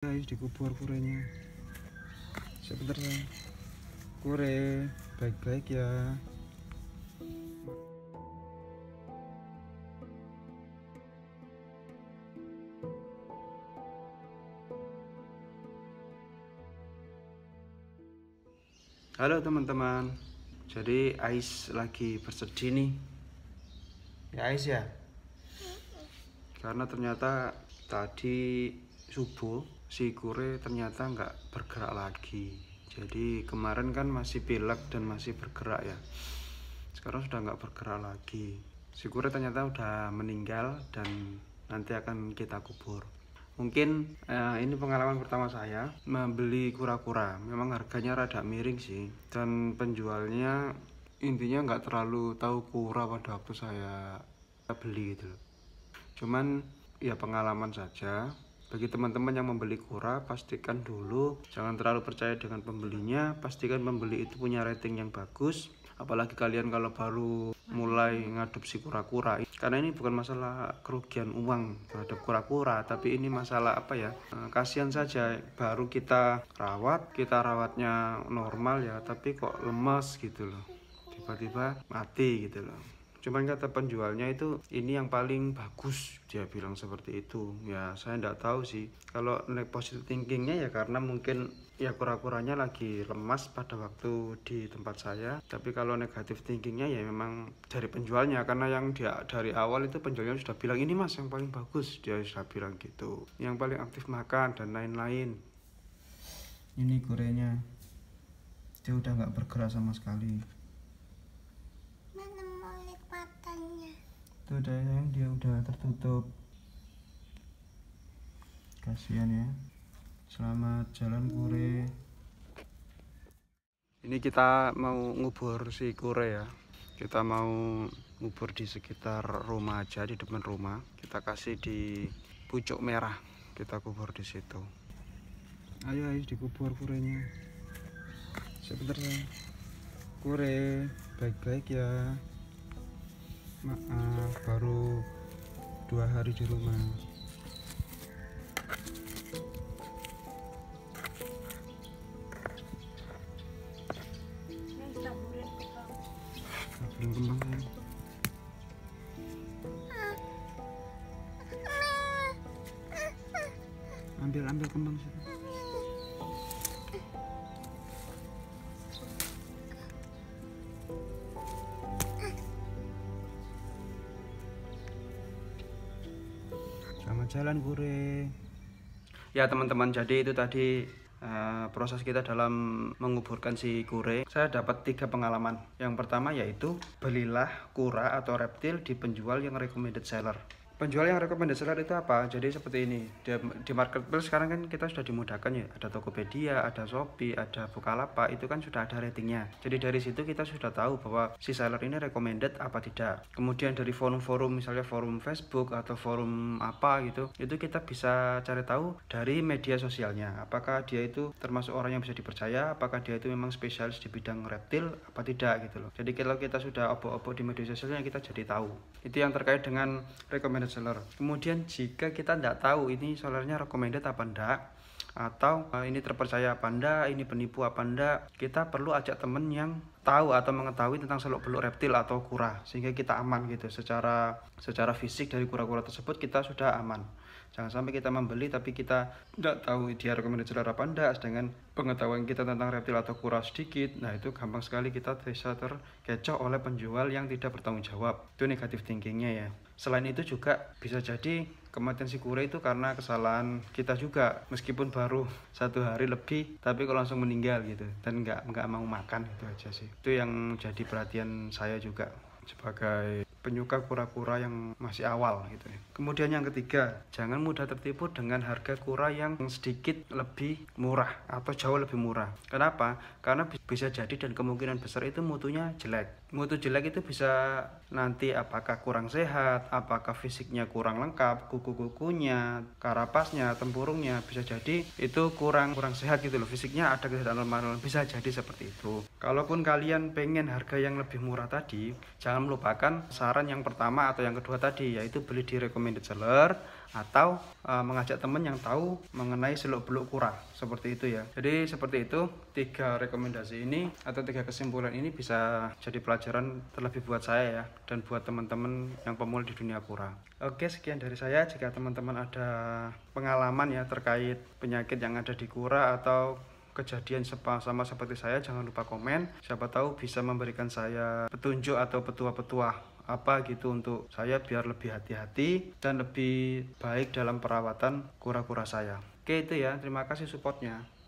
guys dikubur kurenya sebentar ya kure baik-baik ya Halo teman-teman Jadi Ais lagi bersedih nih Ya Ais ya Karena ternyata tadi subuh si kure ternyata nggak bergerak lagi jadi kemarin kan masih pilek dan masih bergerak ya sekarang sudah nggak bergerak lagi si kure ternyata udah meninggal dan nanti akan kita kubur mungkin eh, ini pengalaman pertama saya membeli kura-kura memang harganya rada miring sih dan penjualnya intinya nggak terlalu tahu kura pada waktu saya beli gitu cuman ya pengalaman saja bagi teman-teman yang membeli kura, pastikan dulu jangan terlalu percaya dengan pembelinya, pastikan pembeli itu punya rating yang bagus. Apalagi kalian kalau baru mulai ngadopsi kura-kura karena ini bukan masalah kerugian uang terhadap kura-kura tapi ini masalah apa ya eh, kasihan saja baru kita rawat kita rawatnya normal ya tapi kok lemas gitu loh tiba-tiba mati gitu loh cuman kata penjualnya itu ini yang paling bagus dia bilang seperti itu ya saya tidak tahu sih kalau nilai positive thinkingnya ya karena mungkin ya kura-kuranya lagi lemas pada waktu di tempat saya tapi kalau negatif thinkingnya ya memang dari penjualnya karena yang dia dari awal itu penjualnya sudah bilang ini mas yang paling bagus dia sudah bilang gitu yang paling aktif makan dan lain-lain ini gorengnya dia udah nggak bergerak sama sekali itu udah yang dia udah tertutup kasihan ya selamat jalan kure ini kita mau ngubur si kure ya kita mau ngubur di sekitar rumah aja di depan rumah kita kasih di pucuk merah kita kubur di situ ayo ayo dikubur kurenya sebentar ya kure baik-baik ya maaf baru dua hari di rumah ambil ambil kembang sudah jalan goreng ya teman-teman jadi itu tadi uh, proses kita dalam menguburkan si kure saya dapat tiga pengalaman yang pertama yaitu belilah kura atau reptil di penjual yang recommended seller penjual yang rekomendasi seller itu apa? Jadi seperti ini di, di marketplace sekarang kan kita sudah dimudahkan ya ada Tokopedia, ada Shopee, ada Bukalapak itu kan sudah ada ratingnya. Jadi dari situ kita sudah tahu bahwa si seller ini recommended apa tidak. Kemudian dari forum-forum misalnya forum Facebook atau forum apa gitu itu kita bisa cari tahu dari media sosialnya. Apakah dia itu termasuk orang yang bisa dipercaya? Apakah dia itu memang spesialis di bidang reptil apa tidak gitu loh. Jadi kalau kita sudah obo-obo di media sosialnya kita jadi tahu. Itu yang terkait dengan rekomendasi solar. kemudian jika kita tidak tahu ini solarnya recommended apa enggak atau eh, ini terpercaya apa enggak, ini penipu apa enggak, kita perlu ajak temen yang tahu atau mengetahui tentang seluk beluk reptil atau kura sehingga kita aman gitu secara secara fisik dari kura-kura tersebut kita sudah aman jangan sampai kita membeli tapi kita tidak tahu dia rekomendasi jelek apa enggak sedangkan pengetahuan kita tentang reptil atau kura sedikit nah itu gampang sekali kita bisa terkecoh oleh penjual yang tidak bertanggung jawab itu negatif thinkingnya ya selain itu juga bisa jadi kematian si kura itu karena kesalahan kita juga meskipun baru satu hari lebih tapi kok langsung meninggal gitu dan nggak nggak mau makan itu aja sih itu yang jadi perhatian saya juga sebagai penyuka kura-kura yang masih awal gitu ya. Kemudian yang ketiga, jangan mudah tertipu dengan harga kura yang sedikit lebih murah atau jauh lebih murah. Kenapa? Karena bisa jadi dan kemungkinan besar itu mutunya jelek. Mutu jelek itu bisa nanti apakah kurang sehat, apakah fisiknya kurang lengkap, kuku-kukunya, karapasnya, tempurungnya bisa jadi itu kurang kurang sehat gitu loh. Fisiknya ada kesehatan normal, bisa jadi seperti itu. Kalaupun kalian pengen harga yang lebih murah tadi, jangan melupakan saat saran yang pertama atau yang kedua tadi yaitu beli di recommended seller atau e, mengajak teman yang tahu mengenai seluk beluk kurang seperti itu ya jadi seperti itu tiga rekomendasi ini atau tiga kesimpulan ini bisa jadi pelajaran terlebih buat saya ya dan buat teman-teman yang pemula di dunia kurang oke sekian dari saya jika teman-teman ada pengalaman ya terkait penyakit yang ada di kura atau kejadian sama seperti saya jangan lupa komen siapa tahu bisa memberikan saya petunjuk atau petua-petua apa gitu untuk saya biar lebih hati-hati dan lebih baik dalam perawatan kura-kura saya. Oke itu ya, terima kasih supportnya.